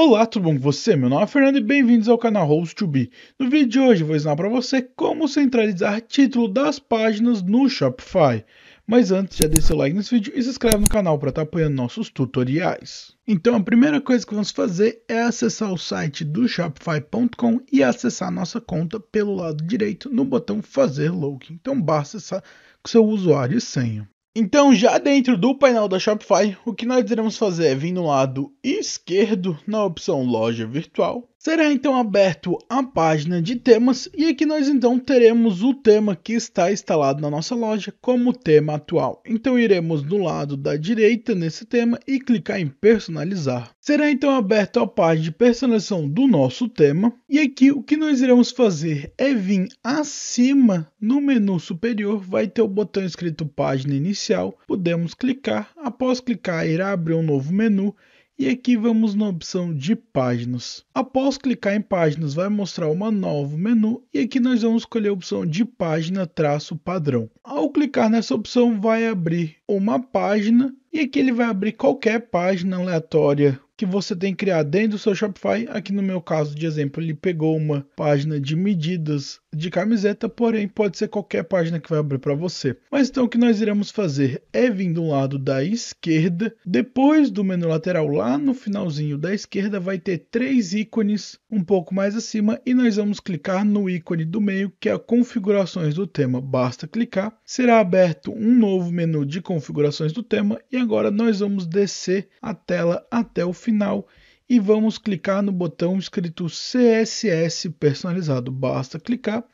Olá, tudo bom com você? Meu nome é Fernando e bem-vindos ao canal Host 2 Be. No vídeo de hoje vou ensinar para você como centralizar título das páginas no Shopify. Mas antes, já deixa o like nesse vídeo e se inscreve no canal para estar tá apoiando nossos tutoriais. Então a primeira coisa que vamos fazer é acessar o site do Shopify.com e acessar nossa conta pelo lado direito no botão fazer login. Então basta acessar com seu usuário e senha. Então, já dentro do painel da Shopify, o que nós iremos fazer é vir no lado esquerdo, na opção Loja Virtual, Será então aberto a página de temas e aqui nós então teremos o tema que está instalado na nossa loja como tema atual. Então iremos no lado da direita nesse tema e clicar em personalizar. Será então aberto a página de personalização do nosso tema e aqui o que nós iremos fazer é vir acima no menu superior vai ter o botão escrito página inicial. Podemos clicar, após clicar irá abrir um novo menu e aqui vamos na opção de páginas. Após clicar em páginas, vai mostrar uma novo menu e aqui nós vamos escolher a opção de página traço padrão. Ao clicar nessa opção, vai abrir uma página e aqui ele vai abrir qualquer página aleatória que você tem que criar dentro do seu Shopify. Aqui no meu caso de exemplo, ele pegou uma página de medidas de camiseta, porém pode ser qualquer página que vai abrir para você. Mas então o que nós iremos fazer é vir do lado da esquerda, depois do menu lateral lá no finalzinho da esquerda vai ter três ícones um pouco mais acima e nós vamos clicar no ícone do meio que é configurações do tema. Basta clicar, será aberto um novo menu de configurações do tema e agora nós vamos descer a tela até o final e vamos clicar no botão escrito CSS personalizado. Basta clicar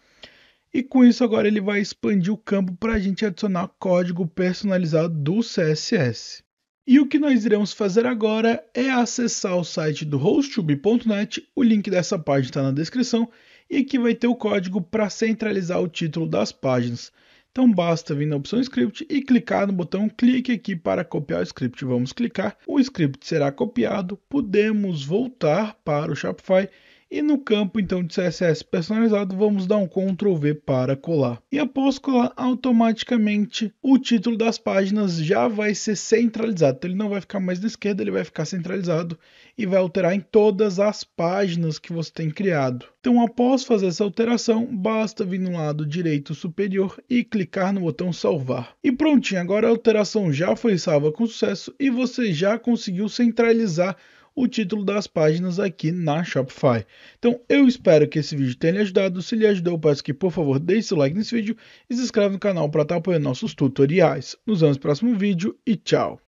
e com isso agora ele vai expandir o campo para a gente adicionar código personalizado do CSS. E o que nós iremos fazer agora é acessar o site do hostube.net, o link dessa página está na descrição, e aqui vai ter o código para centralizar o título das páginas. Então basta vir na opção script e clicar no botão clique aqui para copiar o script. Vamos clicar, o script será copiado, podemos voltar para o Shopify e no campo então de CSS personalizado, vamos dar um Ctrl V para colar. E após colar, automaticamente o título das páginas já vai ser centralizado. Então, ele não vai ficar mais na esquerda, ele vai ficar centralizado e vai alterar em todas as páginas que você tem criado. Então, após fazer essa alteração, basta vir no lado direito superior e clicar no botão salvar. E prontinho, agora a alteração já foi salva com sucesso e você já conseguiu centralizar o título das páginas aqui na Shopify. Então eu espero que esse vídeo tenha lhe ajudado. Se lhe ajudou, peço que por favor deixe seu like nesse vídeo e se inscreva no canal para estar apoiando nossos tutoriais. Nos vemos no próximo vídeo e tchau!